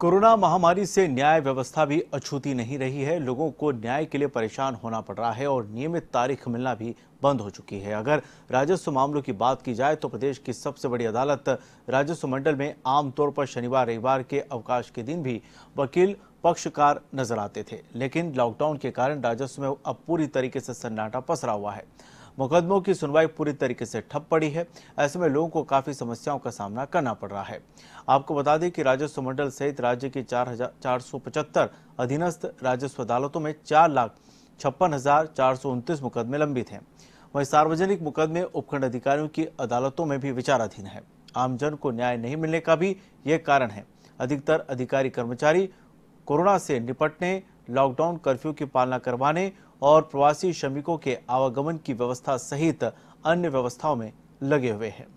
corona महामारी से न्याय व्यवस्था भी अछूती नहीं रही है लोगों को न्याय के लिए परेशान होना पड़ रहा है और नियमित तारीख मिलना भी बंद हो चुकी है अगर राजस्व मामलों की बात की जाए तो प्रदेश की सबसे बड़ी अदालत राजस्व मंडल में आमतौर पर शनिवार रविवार के अवकाश के दिन भी वकील पक्षकार नजर आते थे लेकिन लॉकडाउन के कारण राजस्व में अब पूरी तरीके से सन्नाटा पसरा हुआ है मुकदमों की सुनवाई पूरी तरीके से ठप पड़ी है ऐसे में लोगों को काफी समस्याओं का सामना करना पड़ रहा है आपको बता दें कि राजस्व मंडल सहित राज्य की चार अधीनस्थ राजस्व अदालतों में चार लाख छप्पन हजार चार सौ उनतीस मुकदमे लंबित हैं वहीं सार्वजनिक मुकदमे उपखंड अधिकारियों की अदालतों में भी विचाराधीन है आमजन को न्याय नहीं मिलने का भी ये कारण है अधिकतर अधिकारी कर्मचारी कोरोना से निपटने लॉकडाउन कर्फ्यू की पालना करवाने और प्रवासी श्रमिकों के आवागमन की व्यवस्था सहित अन्य व्यवस्थाओं में लगे हुए हैं